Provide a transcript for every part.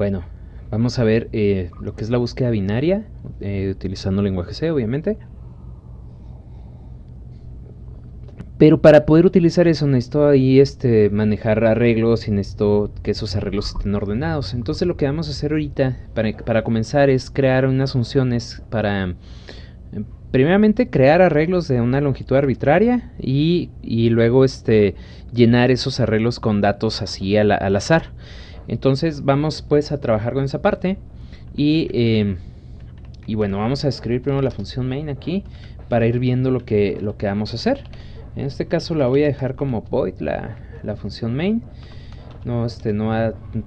Bueno, vamos a ver eh, lo que es la búsqueda binaria, eh, utilizando lenguaje C, obviamente. Pero para poder utilizar eso necesito ahí este, manejar arreglos y necesito que esos arreglos estén ordenados. Entonces lo que vamos a hacer ahorita para, comenzar es crear unas funciones para... Em, primeramente crear arreglos de una longitud arbitraria y, luego este, llenar esos arreglos con datos así al azar. Entonces vamos pues a trabajar con esa parte y, em, y bueno, vamos a escribir primero la función main aquí para ir viendo lo que, lo que vamos a hacer. En este caso la voy a dejar como void, la, función main. No, este, no,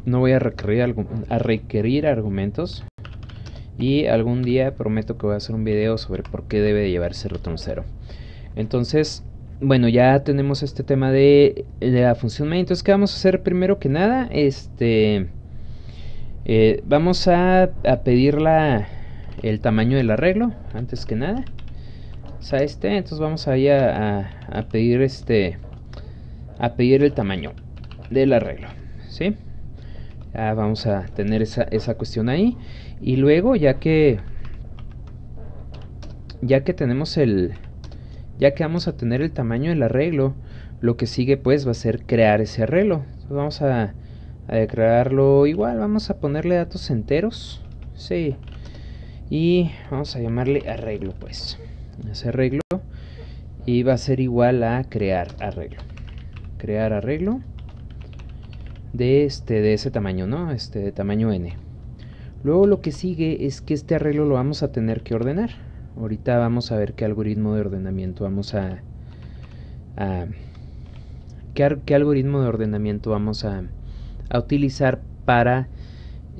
no voy a requerir, a requerir argumentos. Y algún día prometo que voy a hacer un video sobre por qué debe llevarse rotón cero. Entonces, bueno, ya tenemos este tema de, la función main. Entonces, ¿qué vamos a hacer primero que nada? Este, eh, vamos a, a pedir el tamaño del arreglo, antes que nada. O este, entonces vamos a, ir a pedir este, a pedir el tamaño del arreglo, ¿sí? vamos a tener esa, esa cuestión ahí. Y luego, ya que, ya que tenemos el, ya que vamos a tener el tamaño del arreglo, lo que sigue pues va a ser crear ese arreglo. vamos a, declararlo igual, vamos a ponerle datos enteros, sí, y vamos a llamarle arreglo pues, ese arreglo, y va a ser igual a crear arreglo, crear arreglo de este de ese tamaño, ¿no? Este de tamaño n. Luego lo que sigue es que este arreglo lo vamos a tener que ordenar. Ahorita vamos a ver qué algoritmo de ordenamiento vamos a... qué, algoritmo de ordenamiento vamos a, utilizar para...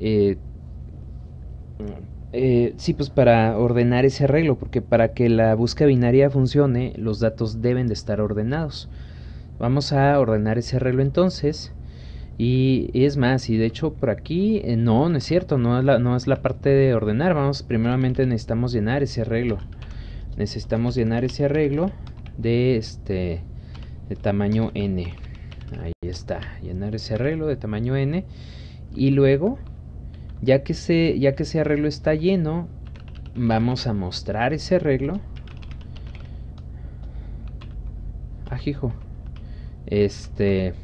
Eh, eh, pues para ordenar ese arreglo, porque para que la búsqueda binaria funcione, los datos deben de estar ordenados. Vamos a ordenar ese arreglo entonces. Y es más, y de hecho por aquí, eh, no, no es cierto, no es, la, no es la parte de ordenar. Vamos, primeramente necesitamos llenar ese arreglo. Necesitamos llenar ese arreglo de este de tamaño n. Ahí está, llenar ese arreglo de tamaño n. Y luego, ya que, se ya que ese arreglo está lleno, vamos a mostrar ese arreglo. Ajijo. Ah, este...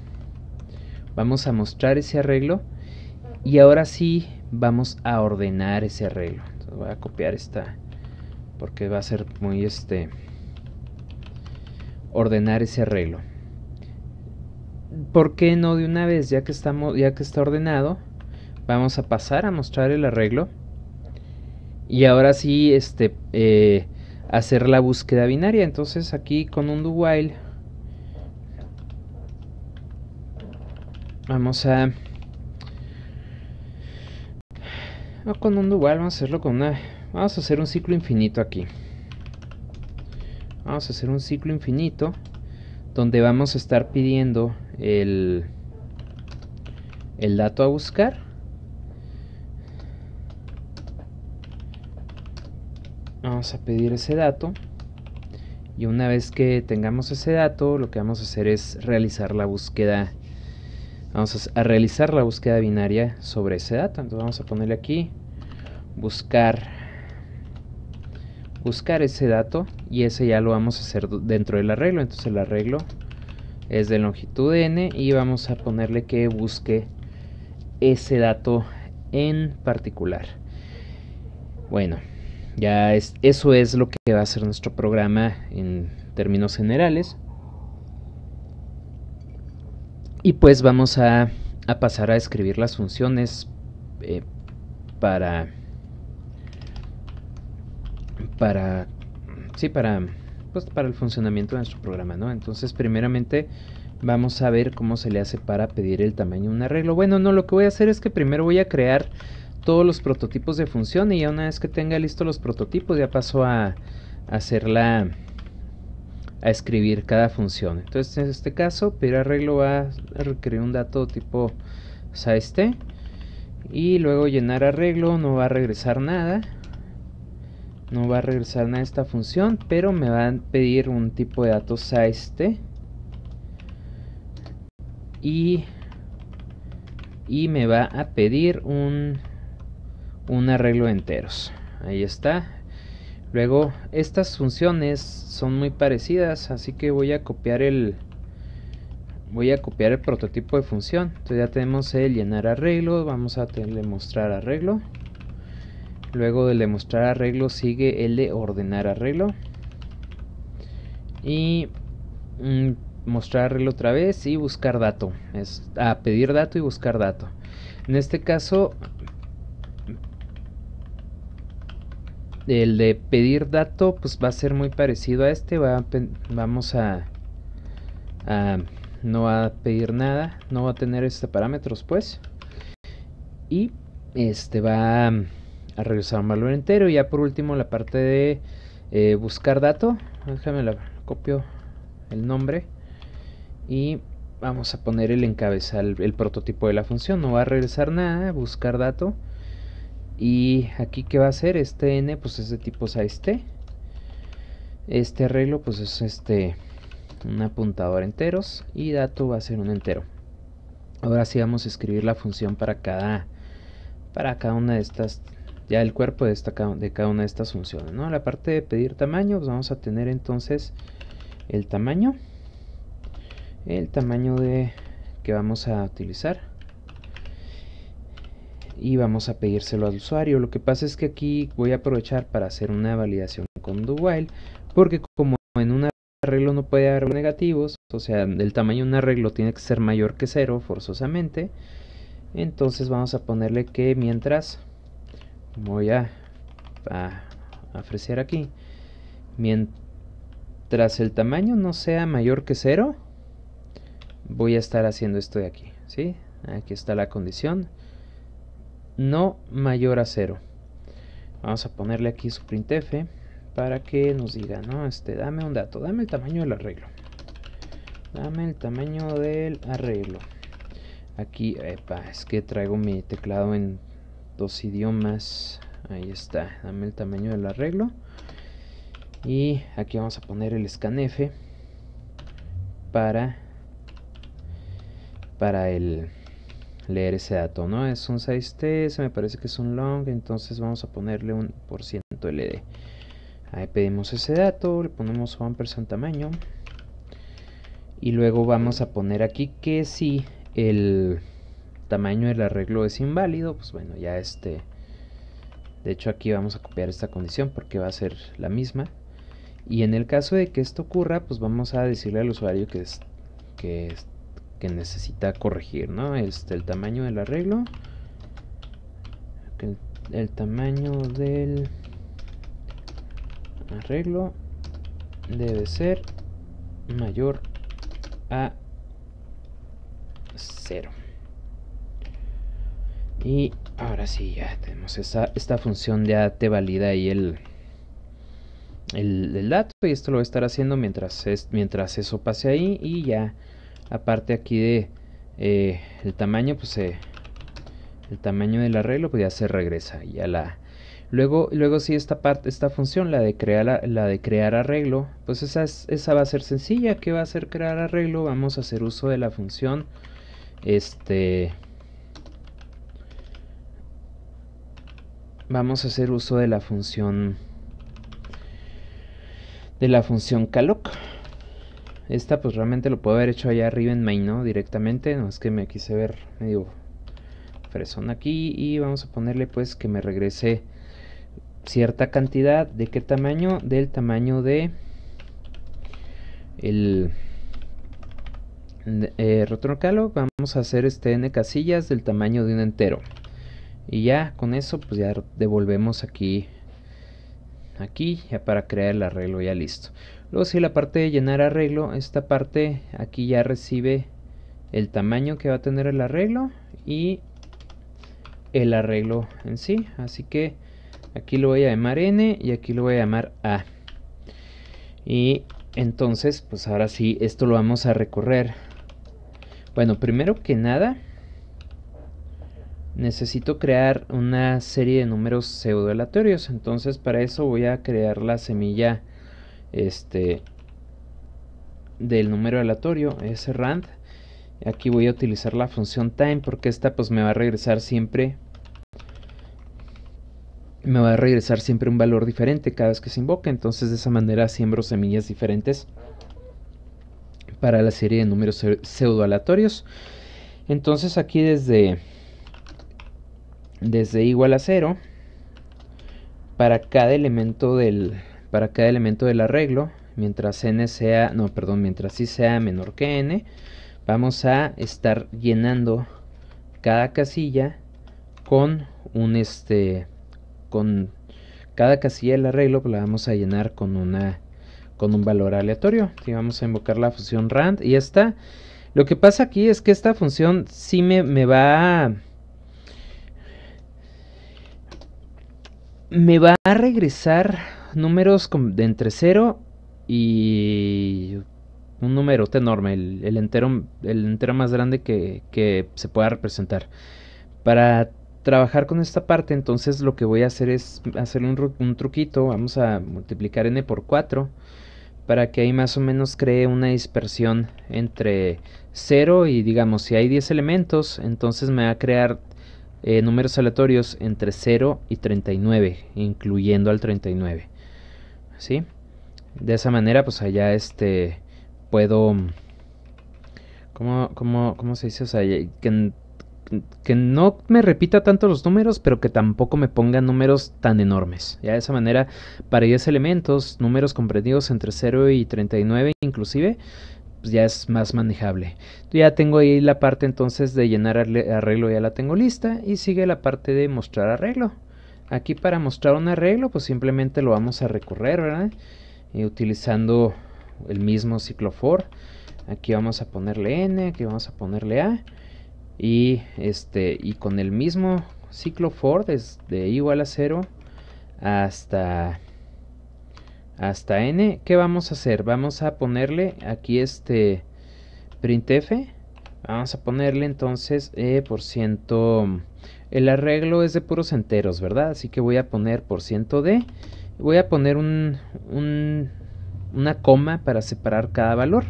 Vamos a mostrar ese arreglo y ahora sí vamos a ordenar ese arreglo. voy a copiar esta porque va a ser muy este ordenar ese arreglo. ¿Por qué no de una vez ya que estamos ya que está ordenado? Vamos a pasar a mostrar el arreglo y ahora sí este eh, hacer la búsqueda binaria. Entonces aquí con un do while Vamos a... con un dual, vamos a hacerlo con una... Vamos a hacer un ciclo infinito aquí. Vamos a hacer un ciclo infinito donde vamos a estar pidiendo el, el dato a buscar. Vamos a pedir ese dato. Y una vez que tengamos ese dato, lo que vamos a hacer es realizar la búsqueda Vamos a realizar la búsqueda binaria sobre ese dato. Entonces vamos a ponerle aquí buscar buscar ese dato y ese ya lo vamos a hacer dentro del arreglo. Entonces el arreglo es de longitud n y vamos a ponerle que busque ese dato en particular. Bueno, ya eso es lo que va a hacer nuestro programa en términos generales. Y pues vamos a, pasar a escribir las funciones eh, para... Para... Sí, para... Pues para el funcionamiento de nuestro programa, ¿no? Entonces, primeramente... Vamos a ver cómo se le hace para pedir el tamaño de un arreglo. Bueno, no, lo que voy a hacer es que primero voy a crear todos los prototipos de función y ya una vez que tenga listos los prototipos ya paso a hacer la, a escribir cada función. Entonces en este caso pedir arreglo va a requerir un dato tipo size y luego llenar arreglo no va a regresar nada. No va a regresar nada a esta función, pero me va a pedir un tipo de datos size y y me va a pedir un un arreglo de enteros. Ahí está, Luego, estas funciones son muy parecidas, así que voy a copiar el voy a copiar el prototipo de función. Entonces ya tenemos el llenar arreglo, vamos a tener mostrar arreglo. Luego de mostrar arreglo sigue el de ordenar arreglo. Y mm, mostrar arreglo otra vez y buscar dato. Es a ah, pedir dato y buscar dato. En este caso el de pedir dato pues va a ser muy parecido a este vamos a, no va a pedir nada no va a tener este parámetros pues y este va a, regresar un valor entero y ya por último la parte de eh, buscar dato déjame la copio el nombre y vamos a poner el encabezal el prototipo de la función no va a regresar nada buscar dato y aquí que va a ser este n, pues es de tipo a Este arreglo pues es este un apuntador enteros y dato va a ser un entero. Ahora sí vamos a escribir la función para cada para cada una de estas ya el cuerpo de, de cada una de estas funciones, ¿no? La parte de pedir tamaño, pues, vamos a tener entonces el tamaño el tamaño de que vamos a utilizar y vamos a pedírselo al usuario. Lo que pasa es que aquí voy a aprovechar para hacer una validación con do while porque como en un arreglo no puede haber negativos, o sea, el tamaño de un arreglo tiene que ser mayor que cero forzosamente. Entonces vamos a ponerle que mientras voy a, ofrecer aquí, mientras el tamaño no sea mayor que cero, voy a estar haciendo esto de aquí, ¿sí? Aquí está la condición no mayor a cero. Vamos a ponerle aquí su printf para que nos diga, ¿no? Este, dame un dato, dame el tamaño del arreglo. Dame el tamaño del arreglo. Aquí, es que traigo mi teclado en dos idiomas. Ahí está, dame el tamaño del arreglo. Y aquí vamos a poner el scanf para, para el leer ese dato, ¿no? Es un 6T, se me parece que es un long, entonces vamos a ponerle un por ciento LD. Ahí pedimos ese dato, le ponemos one person tamaño. Y luego vamos a poner aquí que si el tamaño del arreglo es inválido, pues bueno, ya este... De hecho aquí vamos a copiar esta condición porque va a ser la misma. Y en el caso de que esto ocurra, pues vamos a decirle al usuario que, es, que es, que necesita corregir, ¿no? Este, el tamaño del arreglo. El, tamaño del arreglo debe ser mayor a 0. Y ahora sí, ya tenemos esta función, de te valida ahí el, el, dato y esto lo voy a estar haciendo mientras, mientras eso pase ahí y ya aparte aquí de eh, el tamaño, pues eh, el tamaño del arreglo, pues ya se regresa y a la... Luego, luego si esta parte, esta función, la de crear, la de crear arreglo, pues esa, es, esa va a ser sencilla. que va a ser crear arreglo? Vamos a hacer uso de la función, este, vamos a hacer uso de la función, de la función calloc. Esta pues realmente lo puedo haber hecho allá arriba en main, ¿no? Directamente, no es que me quise ver medio fresón aquí y vamos a ponerle pues que me regrese cierta cantidad. ¿De qué tamaño? Del tamaño de el eh, retroncalo. Vamos a hacer este n casillas del tamaño de un entero. Y ya con eso pues ya devolvemos aquí aquí ya para crear el arreglo ya listo luego si la parte de llenar arreglo esta parte aquí ya recibe el tamaño que va a tener el arreglo y el arreglo en sí así que aquí lo voy a llamar n y aquí lo voy a llamar a y entonces pues ahora sí esto lo vamos a recorrer bueno primero que nada necesito crear una serie de números pseudoaleatorios, Entonces para eso voy a crear la semilla este, del número aleatorio, ese rand. Aquí voy a utilizar la función time porque esta pues me va a regresar siempre me va a regresar siempre un valor diferente cada vez que se invoque. Entonces de esa manera siembro semillas diferentes para la serie de números pseudoaleatorios. Entonces aquí desde desde igual a 0 para cada elemento del para cada elemento del arreglo mientras n sea no perdón mientras i sea menor que n vamos a estar llenando cada casilla con un este con cada casilla del arreglo pues, la vamos a llenar con una con un valor aleatorio y vamos a invocar la función rand y ya está lo que pasa aquí es que esta función si me, me va me va a regresar números de entre 0 y un número enorme, el, entero, el entero más grande que, se pueda representar. Para trabajar con esta parte, entonces lo que voy a hacer es hacer un, un, truquito. Vamos a multiplicar n por 4 para que ahí más o menos cree una dispersión entre 0 y digamos si hay 10 elementos, entonces me va a crear eh, números aleatorios entre 0 y 39, incluyendo al 39. ¿Sí? De esa manera, pues allá este, puedo... ¿Cómo, se dice? O sea, que, que no me repita tanto los números, pero que tampoco me ponga números tan enormes. Ya de esa manera, para 10 elementos, números comprendidos entre 0 y 39 inclusive, pues, ya es más manejable. Ya tengo ahí la parte entonces de llenar arreglo, ya la tengo lista. Y sigue la parte de mostrar arreglo. Aquí para mostrar un arreglo, pues simplemente lo vamos a recorrer, ¿verdad? Y utilizando el mismo ciclo for Aquí vamos a ponerle N, aquí vamos a ponerle A. Y, este, y con el mismo ciclo for desde igual a 0 hasta hasta n. ¿Qué vamos a hacer? Vamos a ponerle aquí este printf. Vamos a ponerle entonces e por ciento. El arreglo es de puros enteros, ¿verdad? Así que voy a poner por ciento de. Voy a poner un, una coma para separar cada valor.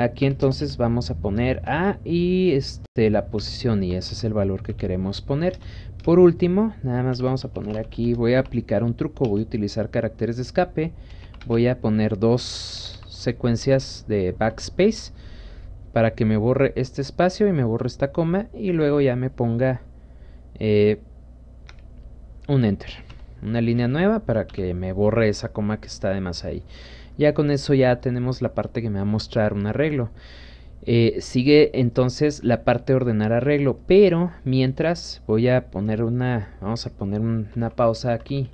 Aquí entonces vamos a poner A y este, la posición y ese es el valor que queremos poner. Por último, nada más vamos a poner aquí, voy a aplicar un truco, voy a utilizar caracteres de escape. Voy a poner dos secuencias de backspace para que me borre este espacio y me borre esta coma y luego ya me ponga eh, un enter, una línea nueva para que me borre esa coma que está además ahí. Ya con eso ya tenemos la parte que me va a mostrar un arreglo. Eh, sigue entonces la parte de ordenar arreglo, pero mientras voy a poner una, vamos a poner una pausa aquí,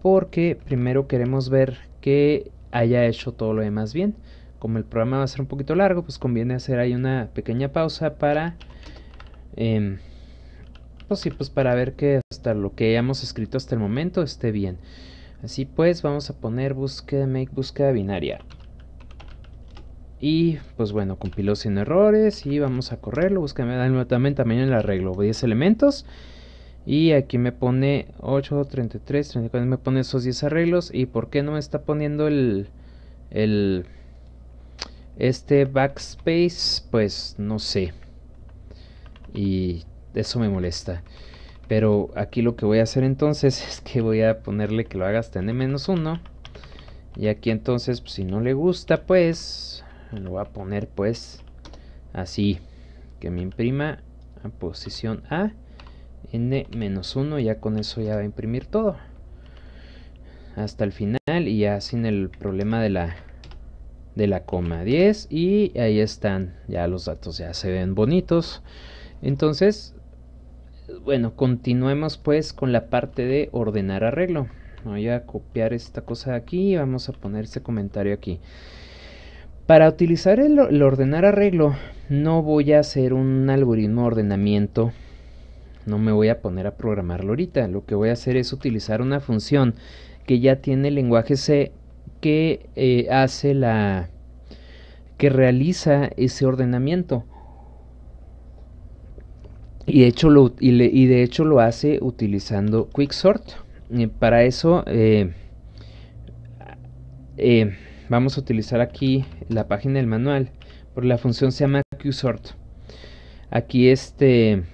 porque primero queremos ver que haya hecho todo lo demás bien. Como el programa va a ser un poquito largo, pues conviene hacer ahí una pequeña pausa para, em, pues pues para ver que hasta lo que hayamos escrito hasta el momento esté bien. Así pues, vamos a poner búsqueda make búsqueda binaria. Y pues bueno, compiló sin errores y vamos a correrlo. Búsqueda también, también el arreglo. 10 elementos. Y aquí me pone 8, 33, 34. Me pone esos 10 arreglos. ¿Y por qué no me está poniendo el. el este backspace? Pues no sé. Y eso me molesta. Pero aquí lo que voy a hacer entonces es que voy a ponerle que lo haga hasta n-1. Y aquí entonces, pues, si no le gusta, pues, lo voy a poner pues así. Que me imprima a posición A, n-1, ya con eso ya va a imprimir todo. Hasta el final y ya sin el problema de la de la coma 10 y ahí están ya los datos ya se ven bonitos entonces bueno, continuemos pues con la parte de ordenar arreglo. Voy a copiar esta cosa de aquí y vamos a poner este comentario aquí. Para utilizar el, ordenar arreglo, no voy a hacer un algoritmo de ordenamiento. No me voy a poner a programarlo ahorita. Lo que voy a hacer es utilizar una función que ya tiene el lenguaje C que eh, hace la que realiza ese ordenamiento. Y de hecho lo, de hecho lo hace utilizando Quicksort. Eh, para eso eh, eh, vamos a utilizar aquí la página del manual. Porque la función se llama Qsort. Aquí este.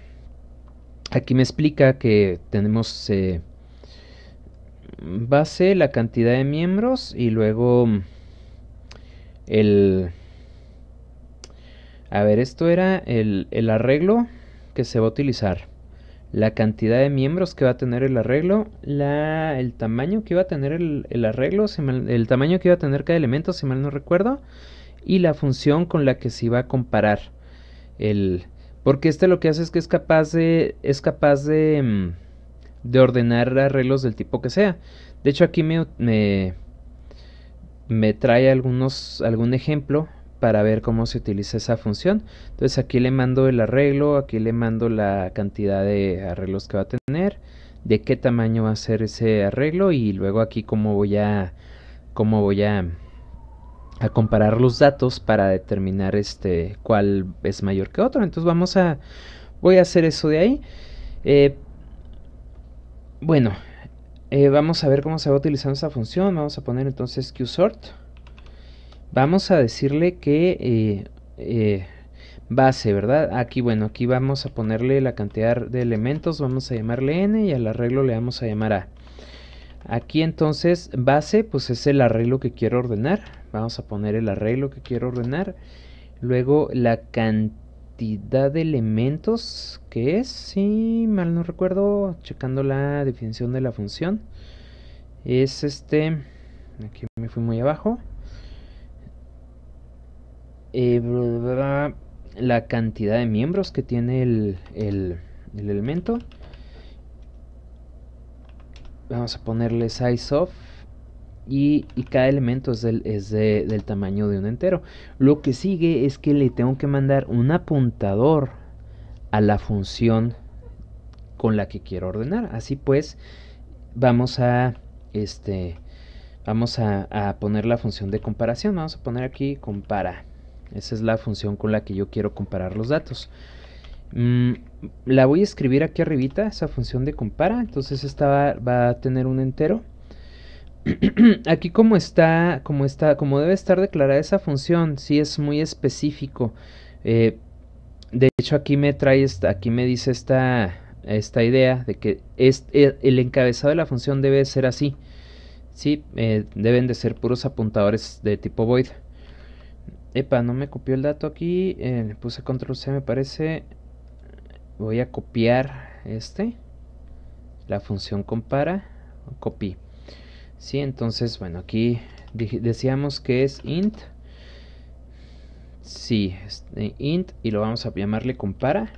Aquí me explica que tenemos base, la cantidad de miembros y luego el... A ver, esto era el, el arreglo que se va a utilizar, la cantidad de miembros que va a tener el arreglo, el tamaño que va a tener el, arreglo, el tamaño que va a tener cada elemento, si mal no recuerdo, y la función con la que se va a comparar el... Porque este lo que hace es que es capaz de, es capaz de, mm, de ordenar arreglos del tipo que sea. De hecho aquí me, me, me trae algunos, algún ejemplo para ver cómo se utiliza esa función. Entonces aquí le mando el arreglo, aquí le mando la cantidad de arreglos que va a tener, de qué tamaño va a ser ese arreglo y luego aquí cómo voy a cómo voy a, comparar los datos para determinar este cuál es mayor que otro. Entonces vamos a voy a hacer eso de ahí. Eh, bueno, eh, vamos a ver cómo se va utilizando esa función. Vamos a poner entonces qsort Vamos a decirle que eh, eh, base, ¿verdad? Aquí, bueno, aquí vamos a ponerle la cantidad de elementos, vamos a llamarle n y al arreglo le vamos a llamar a. Aquí entonces base, pues es el arreglo que quiero ordenar. Vamos a poner el arreglo que quiero ordenar. Luego la cantidad de elementos que es, si mal no recuerdo, checando la definición de la función. Es este, aquí me fui muy abajo la cantidad de miembros que tiene el, elemento. Vamos a ponerle size of. Y, cada elemento es, del, tamaño de un entero. Lo que sigue es que le tengo que mandar un apuntador a la función con la que quiero ordenar. Así pues, vamos a este vamos a, a poner la función de comparación. Vamos a poner aquí compara. Esa es la función con la que yo quiero comparar los datos. Mm, la voy a escribir aquí arribita, esa función de compara. Entonces esta va, a tener un entero. aquí como está, como está, debe estar declarada esa función, si es muy específico. Eh, de hecho aquí me trae, esta, aquí me dice esta, esta idea de que e, el encabezado de la función debe ser así. Sí, eh, deben de ser puros apuntadores de tipo void. Epa, no me copió el dato aquí. Eh, le puse control C, me parece. Voy a copiar este. La función compara. Copy. Sí, entonces, bueno, aquí decíamos que es int. Sí, eh, int y lo vamos a llamarle compara.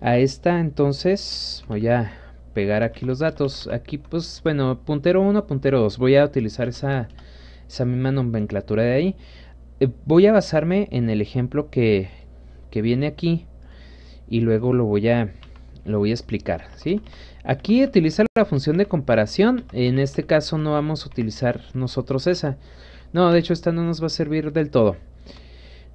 A esta entonces voy a pegar aquí los datos. Aquí pues bueno, puntero 1, puntero 2. Voy a utilizar esa, esa misma nomenclatura de ahí. Eh, voy a basarme en el ejemplo que, viene aquí y luego lo voy a lo voy a explicar, ¿sí? Aquí utiliza la función de comparación, en este caso no vamos a utilizar nosotros esa. No, de hecho esta no nos va a servir del todo.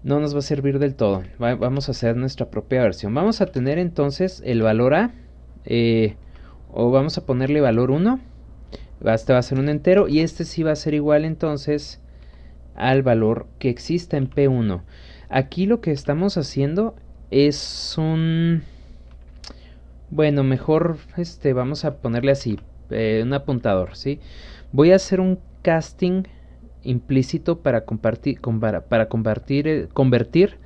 No nos va a servir del todo. vamos a hacer nuestra propia versión. Vamos a tener entonces el valor A, eh, o vamos a ponerle valor 1. Este va a ser un entero y este sí va a ser igual entonces al valor que exista en P1. Aquí lo que estamos haciendo es un... Bueno, mejor este, vamos a ponerle así, eh, un apuntador, ¿sí? Voy a hacer un casting implícito para, compartir, para eh, convertir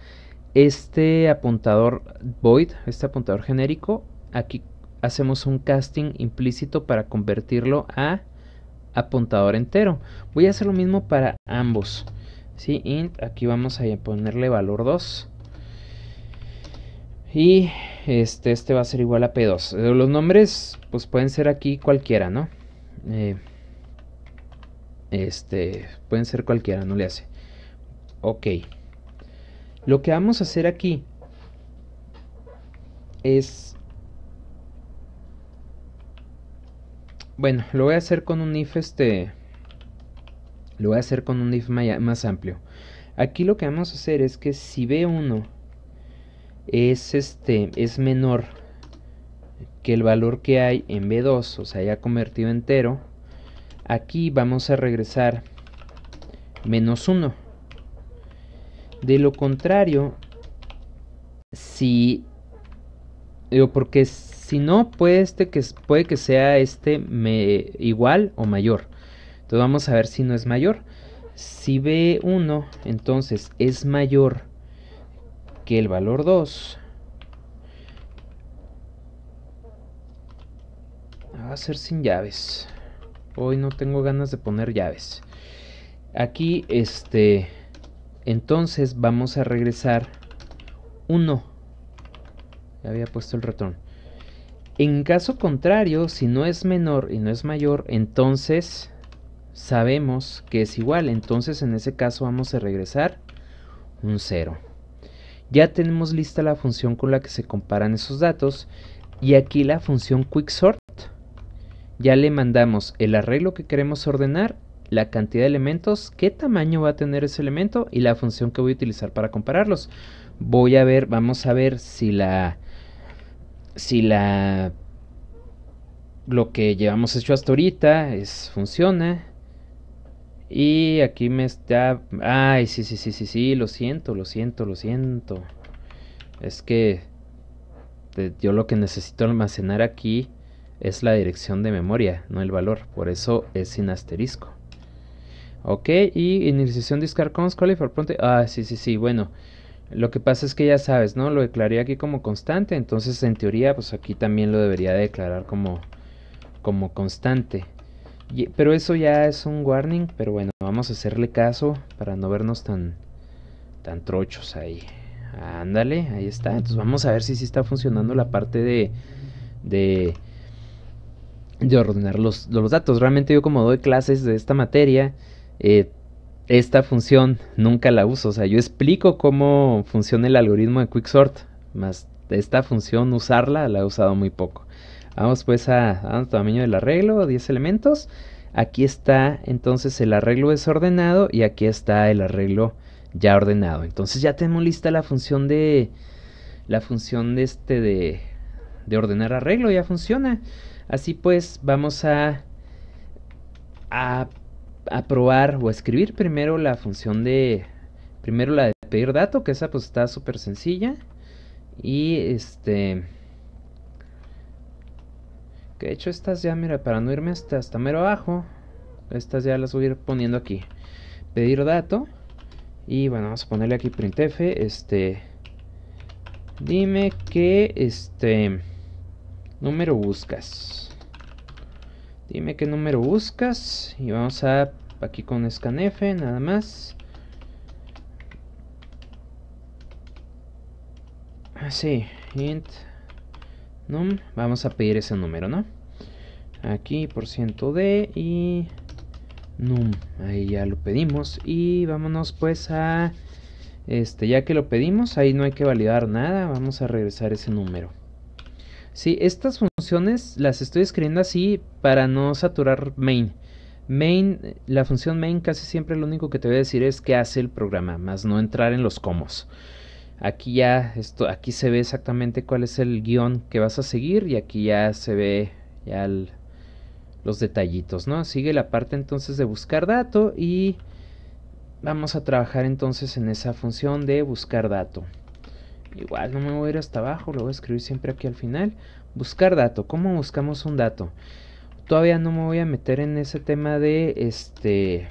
este apuntador void, este apuntador genérico, aquí hacemos un casting implícito para convertirlo a apuntador entero. Voy a hacer lo mismo para ambos. ¿sí? Int, aquí vamos a ponerle valor 2. Y este, este va a ser igual a P2. Los nombres pues pueden ser aquí cualquiera, ¿no? Eh, este, pueden ser cualquiera, no le hace. Ok. Lo que vamos a hacer aquí es Bueno, lo voy a hacer con un if este... Lo voy a hacer con un if más amplio. Aquí lo que vamos a hacer es que si B1 es este es menor que el valor que hay en B2, o sea, ya convertido entero, aquí vamos a regresar menos 1. De lo contrario, si... Digo, porque es si no, puede, este que, puede que sea este me, igual o mayor. Entonces vamos a ver si no es mayor. Si B1 entonces es mayor que el valor 2. Ah, va a ser sin llaves. Hoy no tengo ganas de poner llaves. Aquí este... Entonces vamos a regresar 1. Ya había puesto el ratón. En caso contrario, si no es menor y no es mayor, entonces sabemos que es igual. Entonces en ese caso vamos a regresar un 0. Ya tenemos lista la función con la que se comparan esos datos. Y aquí la función quicksort. Ya le mandamos el arreglo que queremos ordenar, la cantidad de elementos, qué tamaño va a tener ese elemento y la función que voy a utilizar para compararlos. Voy a ver, vamos a ver si la si la lo que llevamos hecho hasta ahorita es funciona y aquí me está ay sí sí sí sí sí lo siento lo siento lo siento es que yo lo que necesito almacenar aquí es la dirección de memoria no el valor por eso es sin asterisco ok y iniciación discard con scroll ah sí sí sí bueno lo que pasa es que ya sabes, ¿no? Lo declaré aquí como constante, entonces en teoría pues aquí también lo debería declarar como, como constante. pero eso ya es un warning, pero bueno, vamos a hacerle caso para no vernos tan, tan trochos ahí. Ándale, ahí está. Entonces vamos a ver si sí está funcionando la parte de... de de ordenar los, los datos. Realmente yo como doy clases de esta materia, eh, esta función nunca la uso. O sea, yo explico cómo funciona el algoritmo de Quicksort, más esta función usarla la he usado muy poco. Vamos pues a, tamaño del arreglo, 10 elementos. Aquí está entonces el arreglo desordenado y aquí está el arreglo ya ordenado. Entonces ya tenemos lista la función de la función de este de, de ordenar arreglo, ya funciona. Así pues, vamos a a aprobar o escribir primero la función de, primero la de pedir dato, que esa pues está súper sencilla. Y este... Que de hecho estas ya, mira, para no irme hasta, hasta mero abajo, estas ya las voy a ir poniendo aquí. Pedir dato. Y bueno, vamos a ponerle aquí printf. Este. Dime que este. Número buscas. Dime qué número buscas. Y vamos a aquí con scanf, nada más. Así, ah, int num. Vamos a pedir ese número, ¿no? Aquí, por ciento de y num. Ahí ya lo pedimos. Y vámonos pues a... Este, ya que lo pedimos, ahí no hay que validar nada. Vamos a regresar ese número. Sí, estas funciones las estoy escribiendo así para no saturar main. Main, la función main casi siempre lo único que te voy a decir es qué hace el programa, más no entrar en los comos. Aquí ya, esto, aquí se ve exactamente cuál es el guión que vas a seguir y aquí ya se ve ya los detallitos, ¿no? Sigue la parte entonces de buscar dato y vamos a trabajar entonces en esa función de buscar dato. Igual no me voy a ir hasta abajo, lo voy a escribir siempre aquí al final. Buscar dato. ¿Cómo buscamos un dato? Todavía no me voy a meter en ese tema de este...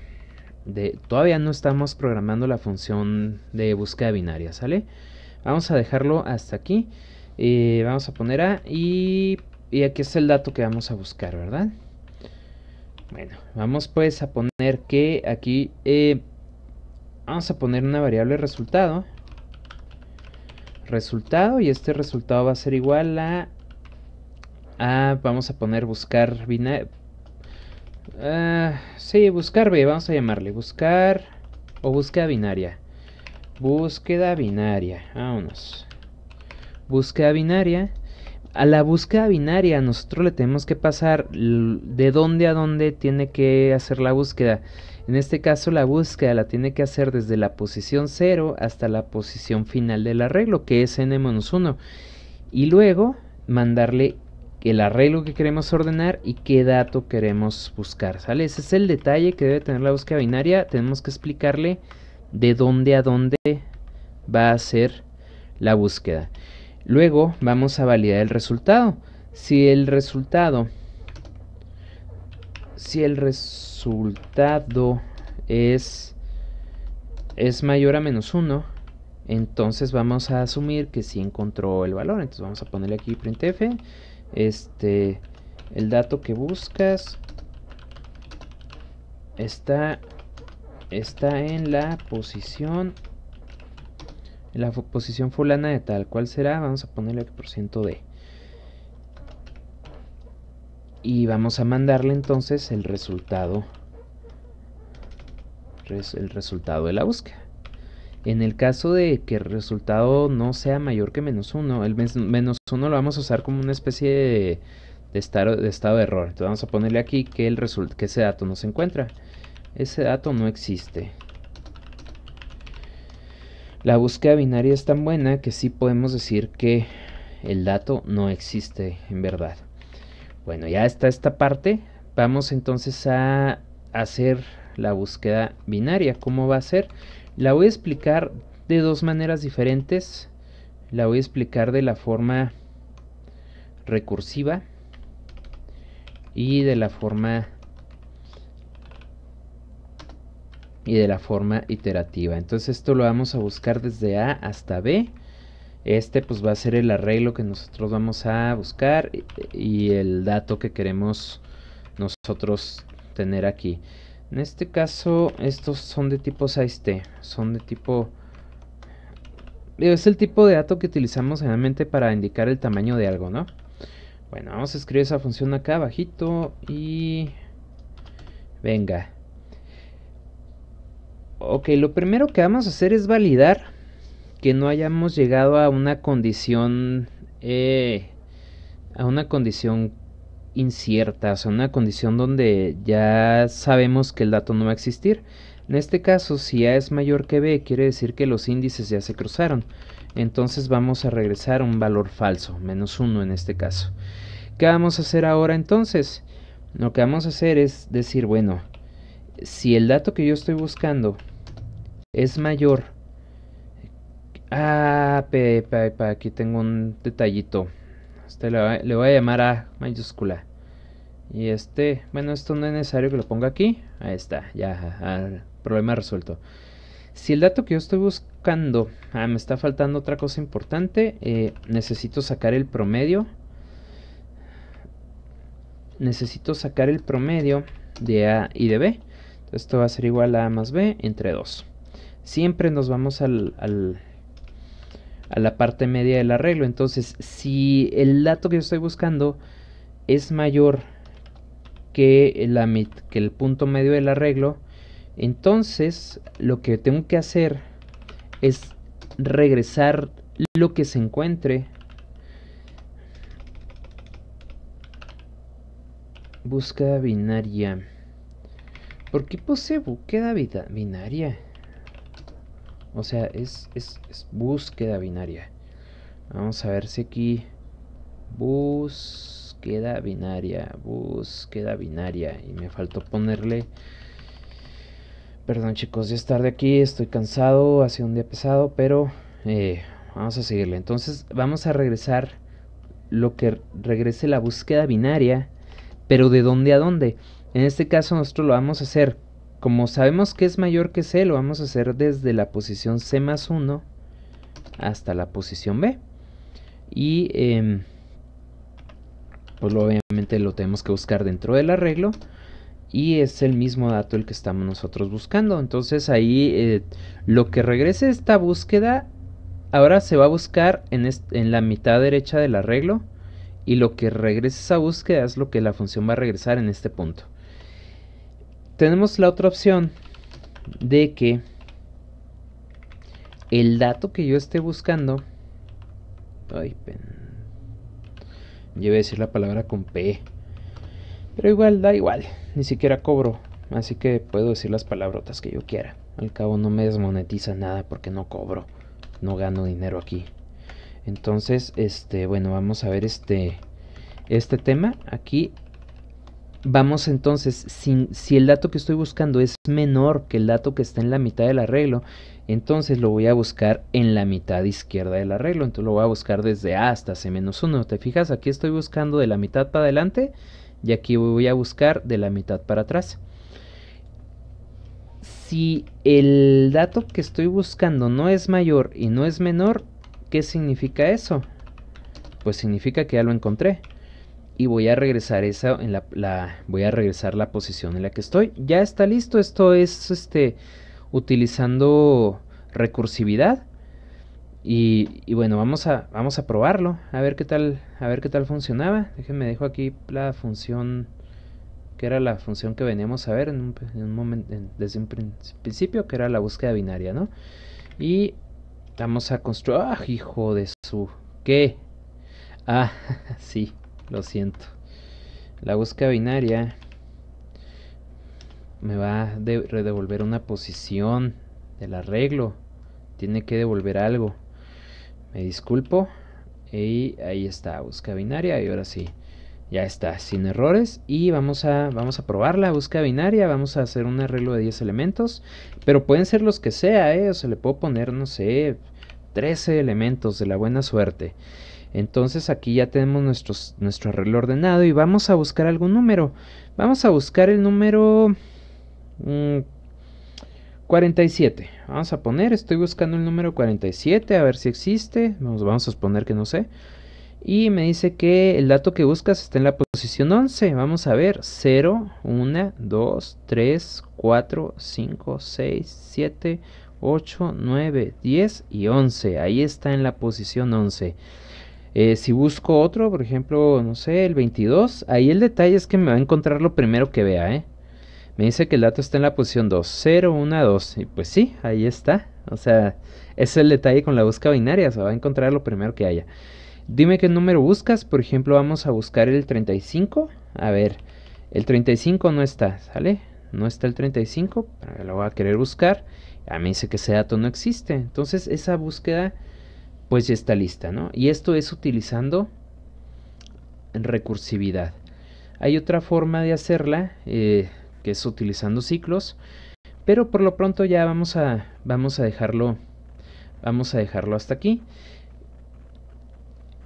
De, todavía no estamos programando la función de búsqueda binaria, ¿sale? Vamos a dejarlo hasta aquí. Eh, vamos a poner A y, y aquí es el dato que vamos a buscar, ¿verdad? Bueno, vamos pues a poner que aquí... Eh, vamos a poner una variable resultado resultado y este resultado va a ser igual a, a vamos a poner buscar binario eh, sí, buscar B, vamos a llamarle buscar o búsqueda binaria búsqueda binaria, vámonos búsqueda binaria a la búsqueda binaria nosotros le tenemos que pasar de dónde a dónde tiene que hacer la búsqueda en este caso la búsqueda la tiene que hacer desde la posición 0 hasta la posición final del arreglo, que es n-1. Y luego mandarle el arreglo que queremos ordenar y qué dato queremos buscar, Ese es el detalle que debe tener la búsqueda binaria. Tenemos que explicarle de dónde a dónde va a ser la búsqueda. Luego vamos a validar el resultado. Si el resultado si el resultado es, es mayor a menos 1, entonces vamos a asumir que sí encontró el valor. Entonces vamos a ponerle aquí printf. Este, el dato que buscas está, está en la posición la posición fulana de tal. cual será? Vamos a ponerle por ciento de y vamos a mandarle entonces el resultado el resultado de la búsqueda en el caso de que el resultado no sea mayor que menos 1 el menos 1 lo vamos a usar como una especie de, estado, de error entonces vamos a ponerle aquí que, el que ese dato no se encuentra ese dato no existe la búsqueda binaria es tan buena que sí podemos decir que el dato no existe en verdad bueno, ya está esta parte. Vamos entonces a hacer la búsqueda binaria. ¿Cómo va a ser? La voy a explicar de dos maneras diferentes. La voy a explicar de la forma recursiva y de la forma y de la forma iterativa. Entonces esto lo vamos a buscar desde A hasta B. Este pues va a ser el arreglo que nosotros vamos a buscar y el dato que queremos nosotros tener aquí. En este caso estos son de tipo 6T. son de tipo... Es el tipo de dato que utilizamos generalmente para indicar el tamaño de algo, ¿no? Bueno, vamos a escribir esa función acá abajito y... Venga. Ok, lo primero que vamos a hacer es validar que no hayamos llegado a una condición, eh, a una condición incierta, o sea, una condición donde ya sabemos que el dato no va a existir. En este caso, si A es mayor que B, quiere decir que los índices ya se cruzaron. Entonces vamos a regresar a un valor falso, menos 1 en este caso. ¿Qué vamos a hacer ahora entonces? Lo que vamos a hacer es decir, bueno, si el dato que yo estoy buscando es mayor Ah, aquí tengo un detallito. Este le, voy a llamar A mayúscula. Y este, bueno, esto no es necesario que lo ponga aquí. Ahí está, ya, problema resuelto. Si el dato que yo estoy buscando, ah, me está faltando otra cosa importante, eh, necesito sacar el promedio. Necesito sacar el promedio de A y de B. Esto va a ser igual a A más B entre 2. Siempre nos vamos al a la parte media del arreglo. Entonces, si el dato que estoy buscando es mayor que, el punto medio del arreglo, entonces lo que tengo que hacer es regresar lo que se encuentre. Búsqueda binaria. ¿Por qué posee búsqueda binaria? O sea, es, es, búsqueda binaria. Vamos a ver si aquí... Búsqueda binaria, búsqueda binaria. Y me faltó ponerle... Perdón chicos, ya es tarde aquí, estoy cansado, ha sido un día pesado, pero eh, vamos a seguirle. Entonces vamos a regresar lo que regrese la búsqueda binaria, pero de dónde a dónde. En este caso nosotros lo vamos a hacer como sabemos que es mayor que C, lo vamos a hacer desde la posición C más 1 hasta la posición B. Y em, pues obviamente lo tenemos que buscar dentro del arreglo. Y es el mismo dato el que estamos nosotros buscando. Entonces ahí eh, lo que regrese esta búsqueda ahora se va a buscar en, en la mitad derecha del arreglo. Y lo que regrese esa búsqueda es lo que la función va a regresar en este punto tenemos la otra opción de que el dato que yo esté buscando. Ay, a decir la palabra con P. Pero igual, da igual. Ni siquiera cobro. Así que puedo decir las palabrotas que yo quiera. Al cabo no me desmonetiza nada porque no cobro. No gano dinero aquí. Entonces, este, bueno, vamos a ver este, este tema. Aquí Vamos entonces, si, el dato que estoy buscando es menor que el dato que está en la mitad del arreglo, entonces lo voy a buscar en la mitad izquierda del arreglo. Entonces lo voy a buscar desde A hasta C-1. ¿Te fijas? Aquí estoy buscando de la mitad para adelante y aquí voy a buscar de la mitad para atrás. Si el dato que estoy buscando no es mayor y no es menor, ¿qué significa eso? Pues significa que ya lo encontré y voy a regresar esa en la, voy a regresar la posición en la que estoy ya está listo esto es este utilizando recursividad y, bueno vamos a vamos a probarlo a ver qué tal a ver qué tal funcionaba déjenme dejo aquí la función que era la función que veníamos a ver en un, desde un principio que era la búsqueda binaria no y vamos a construir ¡Ah, hijo de su qué ah sí lo siento. La búsqueda binaria me va a de devolver una posición del arreglo. Tiene que devolver algo. Me disculpo. Y ahí está, búsqueda binaria. Y ahora sí, ya está, sin errores. Y vamos a, vamos a probar la búsqueda binaria. Vamos a hacer un arreglo de 10 elementos. Pero pueden ser los que sea, ¿eh? O se le puedo poner, no sé, 13 elementos de la buena suerte. Entonces aquí ya tenemos nuestro arreglo ordenado y vamos a buscar algún número. Vamos a buscar el número 47. Mm, vamos a poner, estoy buscando el número 47, a ver si existe. Vamos, vamos a suponer que no sé. Y me dice que el dato que buscas está en la posición 11. Vamos a ver. 0, 1, 2, 3, 4, 5, 6, 7, 8, 9, 10 y 11. Ahí está en la posición 11. Eh, si busco otro, por ejemplo, no sé, el 22, ahí el detalle es que me va a encontrar lo primero que vea, ¿eh? Me dice que el dato está en la posición 2, Y pues sí, ahí está. O sea, es el detalle con la búsqueda binaria. se va a encontrar lo primero que haya. Dime qué número buscas. Por ejemplo, vamos a buscar el 35. A ver, el 35 no está, ¿sale? No está el 35. Pero lo voy a querer buscar. A ah, mí dice que ese dato no existe. Entonces, esa búsqueda pues ya está lista, ¿no? Y esto es utilizando recursividad. Hay otra forma de hacerla, eh, que es utilizando ciclos, pero por lo pronto ya vamos a, vamos a dejarlo, vamos a dejarlo hasta aquí.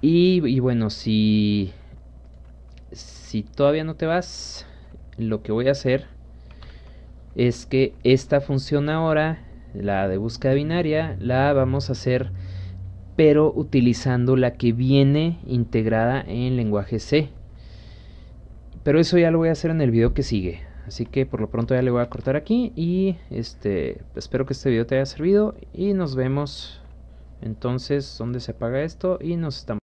Y, y bueno, si, si todavía no te vas, lo que voy a hacer es que esta función ahora, la de búsqueda binaria, la vamos a hacer pero utilizando la que viene integrada en lenguaje C. Pero eso ya lo voy a hacer en el video que sigue. Así que por lo pronto ya le voy a cortar aquí y este espero que este video te haya servido y nos vemos entonces donde se apaga esto y nos estamos